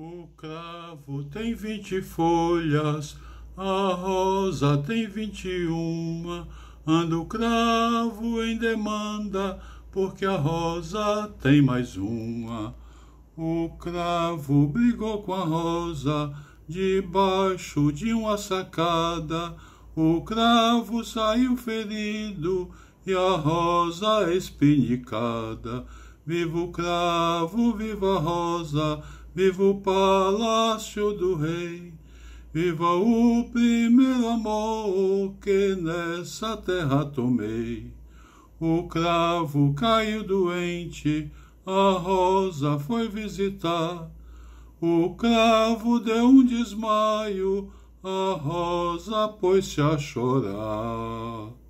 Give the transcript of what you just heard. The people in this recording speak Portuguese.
O cravo tem vinte folhas, a rosa tem vinte e uma. Anda o cravo em demanda, porque a rosa tem mais uma. O cravo brigou com a rosa, debaixo de uma sacada. O cravo saiu ferido e a rosa espinicada. Viva o cravo, viva a rosa! Viva o palácio do rei, viva o primeiro amor que nessa terra tomei. O cravo caiu doente, a rosa foi visitar. O cravo deu um desmaio, a rosa pôs-se a chorar.